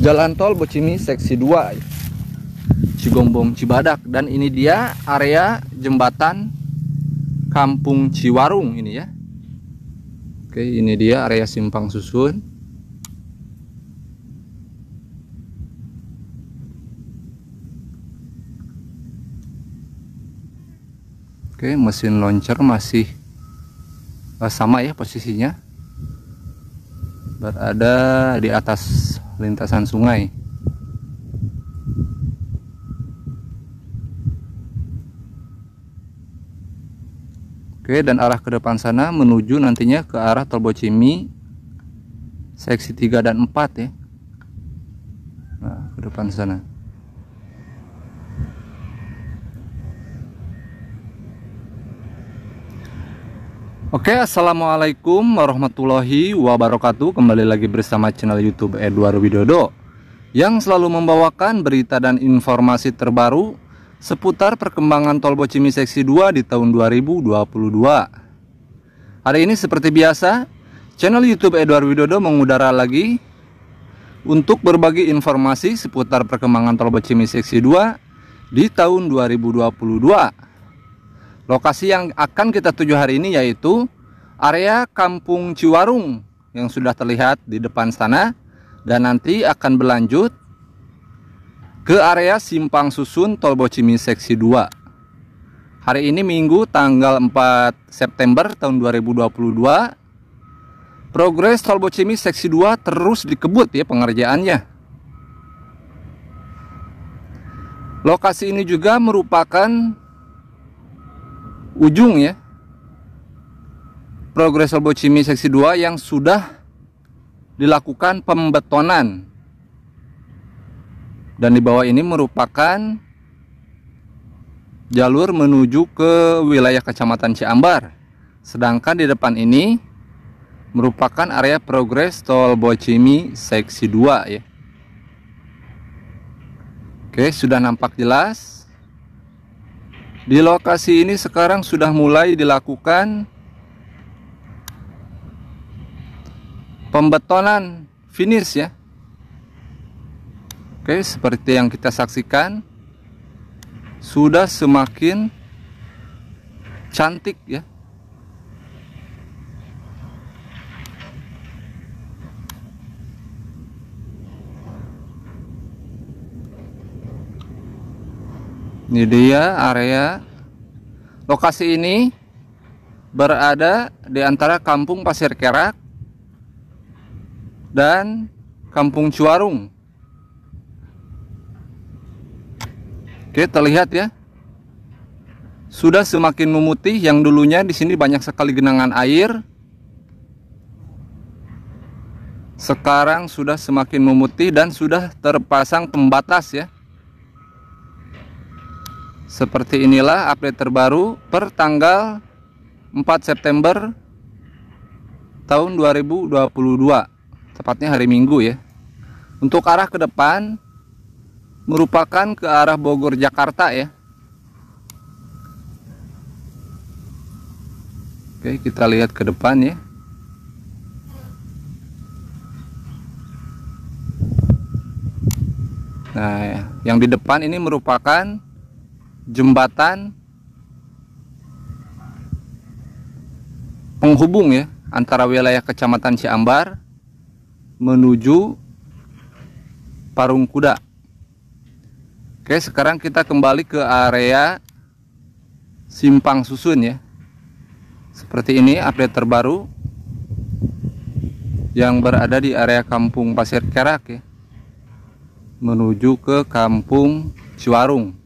Jalan tol Bocimi seksi 2 Cigombong Cibadak dan ini dia area jembatan Kampung Ciwarung ini ya. Oke, ini dia area simpang susun. Oke, mesin launcher masih eh, sama ya posisinya berada di atas lintasan sungai. Oke, dan arah ke depan sana menuju nantinya ke arah Tol Bocimi seksi 3 dan 4 ya. Nah, ke depan sana. Oke assalamualaikum warahmatullahi wabarakatuh Kembali lagi bersama channel youtube Edward Widodo Yang selalu membawakan berita dan informasi terbaru Seputar perkembangan tol Bocimi Seksi 2 di tahun 2022 Hari ini seperti biasa Channel youtube Edward Widodo mengudara lagi Untuk berbagi informasi seputar perkembangan tol Bocimi Seksi 2 di tahun 2022 Lokasi yang akan kita tuju hari ini yaitu area Kampung Ciwarung yang sudah terlihat di depan sana dan nanti akan berlanjut ke area Simpang Susun Tol Bocimi Seksi 2. Hari ini Minggu tanggal 4 September tahun 2022 Progres Tol Bocimi Seksi 2 terus dikebut ya pengerjaannya. Lokasi ini juga merupakan ujung ya Progres Bocimi seksi 2 yang sudah dilakukan pembetonan dan di bawah ini merupakan jalur menuju ke wilayah Kecamatan Ciambar sedangkan di depan ini merupakan area progres tol Bocimi seksi 2 ya Oke sudah nampak jelas di lokasi ini sekarang sudah mulai dilakukan pembetonan finish ya. Oke, seperti yang kita saksikan sudah semakin cantik ya ini dia ya, area lokasi ini berada di antara kampung Pasir Kerak dan kampung Cuarung oke terlihat ya sudah semakin memutih yang dulunya di sini banyak sekali genangan air sekarang sudah semakin memutih dan sudah terpasang pembatas ya seperti inilah update terbaru per tanggal 4 September tahun 2022 tepatnya hari Minggu ya. Untuk arah ke depan merupakan ke arah Bogor Jakarta ya. Oke, kita lihat ke depan ya. Nah, yang di depan ini merupakan jembatan penghubung ya antara wilayah Kecamatan Ciambar menuju Parung Kuda. Oke, sekarang kita kembali ke area simpang susun ya. Seperti ini update terbaru yang berada di area Kampung Pasir Kerak ya. Menuju ke Kampung Ciwarung.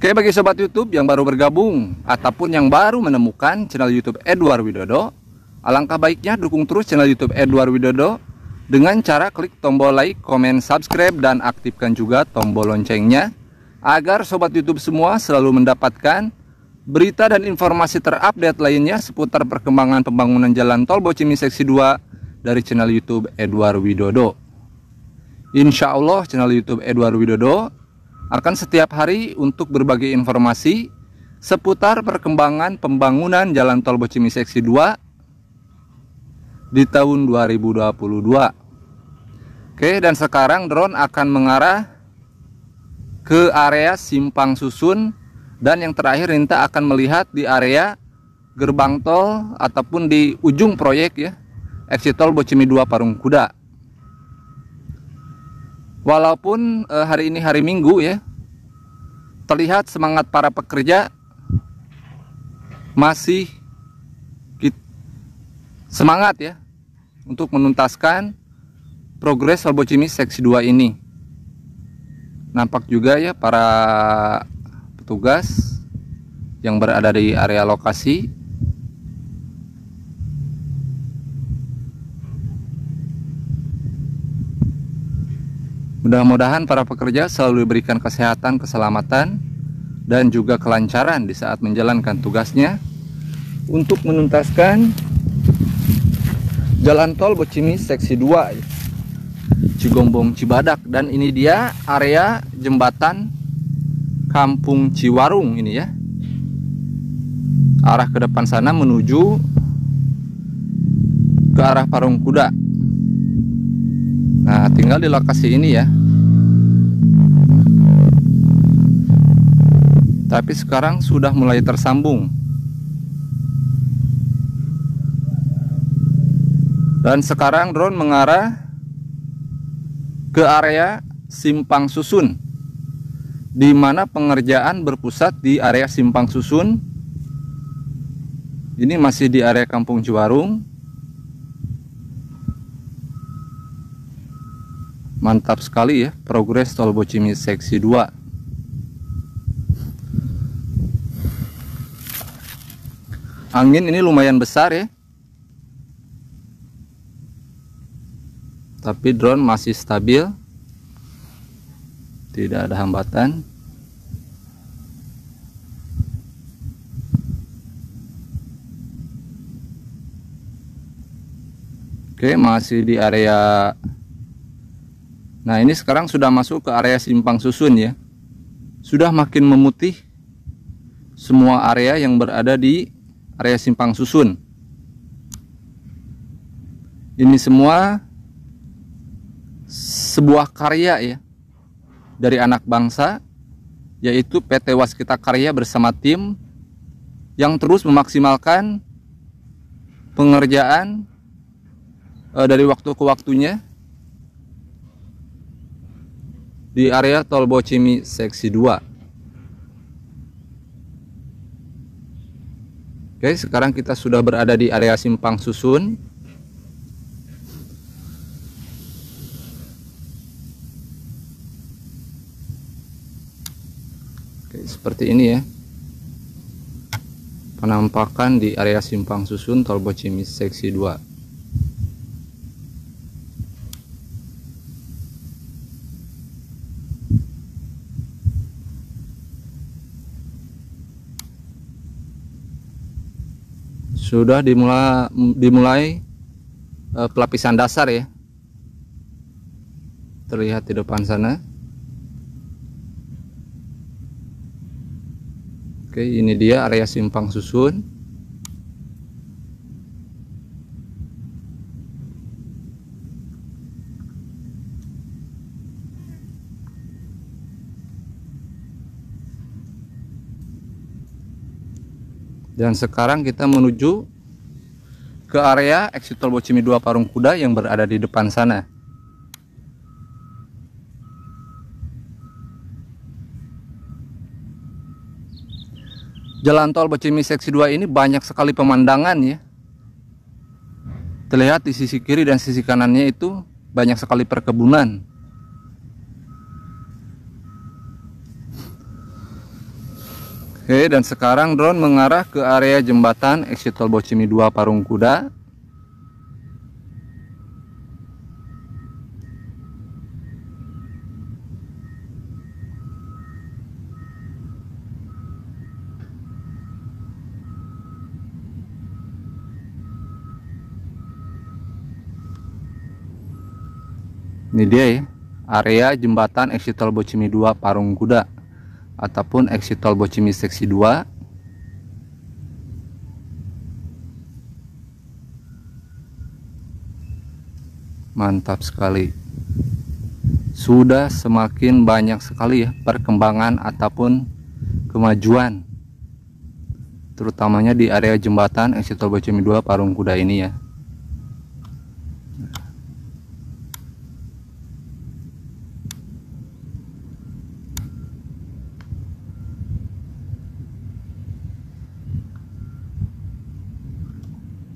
Oke bagi sobat YouTube yang baru bergabung ataupun yang baru menemukan channel YouTube Edward Widodo, alangkah baiknya dukung terus channel YouTube Edward Widodo dengan cara klik tombol like, komen, subscribe dan aktifkan juga tombol loncengnya agar sobat YouTube semua selalu mendapatkan berita dan informasi terupdate lainnya seputar perkembangan pembangunan jalan tol Bocimi Seksi 2 dari channel YouTube Edward Widodo. Insya Allah channel YouTube Edward Widodo akan setiap hari untuk berbagi informasi seputar perkembangan pembangunan Jalan Tol Bocimi Seksi 2 di tahun 2022. Oke, dan sekarang drone akan mengarah ke area simpang susun dan yang terakhir Rinta akan melihat di area gerbang tol ataupun di ujung proyek ya, exit tol Bocimi 2 Parung Kuda. Walaupun eh, hari ini hari Minggu ya, terlihat semangat para pekerja masih semangat ya untuk menuntaskan progres Solbo Cimi seksi 2 ini. Nampak juga ya para petugas yang berada di area lokasi Mudah-mudahan para pekerja selalu diberikan kesehatan, keselamatan, dan juga kelancaran di saat menjalankan tugasnya untuk menuntaskan jalan tol Bocimi seksi 2 Cigombong Cibadak dan ini dia area jembatan Kampung Ciwarung ini ya arah ke depan sana menuju ke arah Parung Kuda nah tinggal di lokasi ini ya tapi sekarang sudah mulai tersambung dan sekarang drone mengarah ke area simpang susun di mana pengerjaan berpusat di area simpang susun ini masih di area kampung Juwarung mantap sekali ya progres tol Bocimi seksi 2 angin ini lumayan besar ya tapi drone masih stabil tidak ada hambatan Oke, masih di area. Nah, ini sekarang sudah masuk ke area simpang susun ya. Sudah makin memutih semua area yang berada di area simpang susun. Ini semua sebuah karya ya dari anak bangsa yaitu PT Waskita Karya bersama tim yang terus memaksimalkan pengerjaan e, dari waktu ke waktunya di area tol Bocimi seksi 2. Oke, sekarang kita sudah berada di area simpang susun. Oke, seperti ini ya. Penampakan di area simpang susun Tol Bocimis seksi 2. sudah dimulai, dimulai uh, eh, pelapisan dasar ya terlihat di depan sana oke ini dia area simpang susun Dan sekarang kita menuju ke area exit tol Bocimi 2 Parung Kuda yang berada di depan sana. Jalan tol Bocimi seksi 2 ini banyak sekali pemandangan ya. Terlihat di sisi kiri dan sisi kanannya itu banyak sekali perkebunan. Oke, dan sekarang drone mengarah ke area jembatan exit tol Bocimi 2 Parung Kuda. Ini dia ya, area jembatan exit tol Bocimi 2 Parung Kuda ataupun exit tol Bocimi seksi 2 mantap sekali sudah semakin banyak sekali ya perkembangan ataupun kemajuan terutamanya di area jembatan exit tol Bocimi 2 Parung Kuda ini ya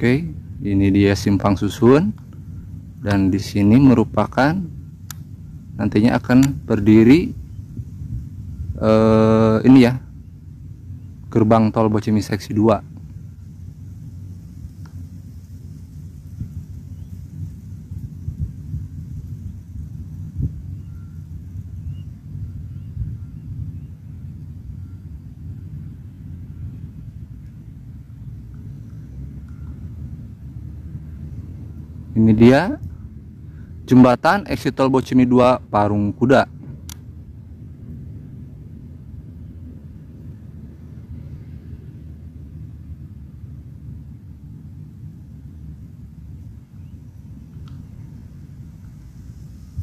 Oke, ini dia simpang susun dan di sini merupakan nantinya akan berdiri eh, ini ya gerbang tol Bocimi Seksi 2 ini dia jembatan exit tol Bocimi 2 Parung Kuda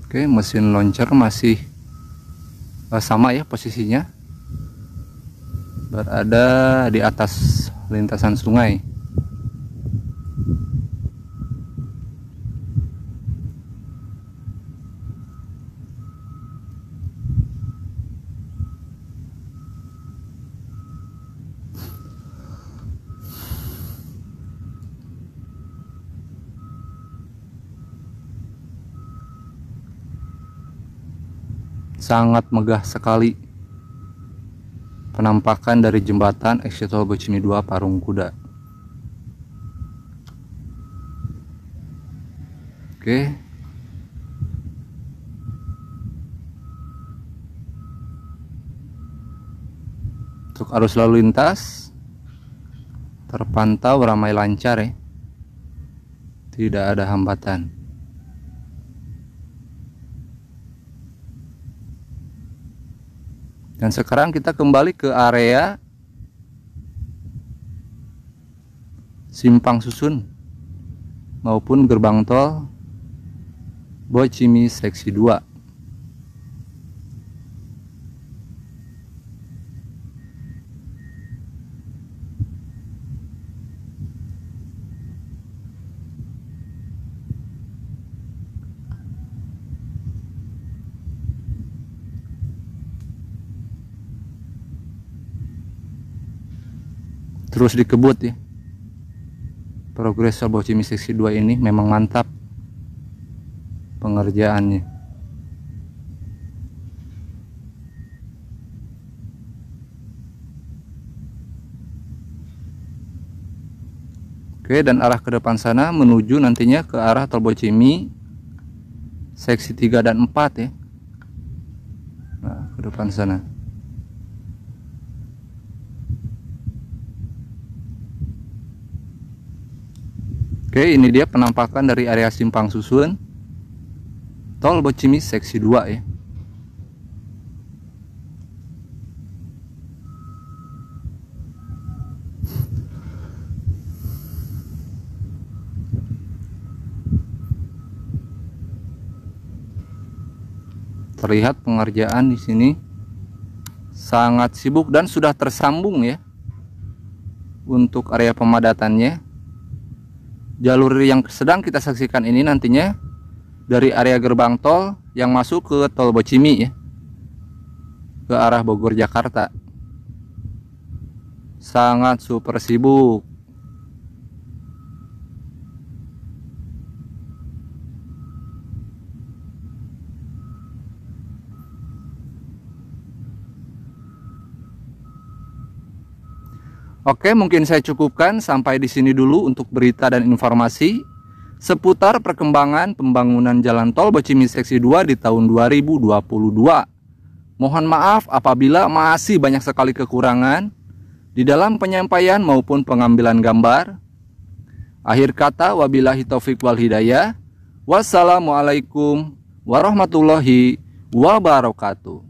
Oke, mesin launcher masih eh, sama ya posisinya. Berada di atas lintasan sungai. sangat megah sekali penampakan dari jembatan exit tol Bocimi 2 Parung Kuda. Oke. Untuk arus lalu lintas terpantau ramai lancar ya. Tidak ada hambatan. Dan sekarang kita kembali ke area simpang susun maupun gerbang tol Bocimi seksi 2 terus dikebut ya progres Cimi seksi 2 ini memang mantap pengerjaannya Oke dan arah ke depan sana menuju nantinya ke arah Tol Bocimi seksi 3 dan 4 ya. Nah, ke depan sana. Oke, ini dia penampakan dari area simpang susun Tol Bocimi seksi 2 ya. Terlihat pengerjaan di sini sangat sibuk dan sudah tersambung ya untuk area pemadatannya jalur yang sedang kita saksikan ini nantinya dari area gerbang tol yang masuk ke tol Bocimi ya ke arah Bogor Jakarta sangat super sibuk Oke, mungkin saya cukupkan sampai di sini dulu untuk berita dan informasi seputar perkembangan pembangunan jalan tol Bocimi Seksi 2 di tahun 2022. Mohon maaf apabila masih banyak sekali kekurangan di dalam penyampaian maupun pengambilan gambar. Akhir kata wabillahi taufik wal hidayah. Wassalamualaikum warahmatullahi wabarakatuh.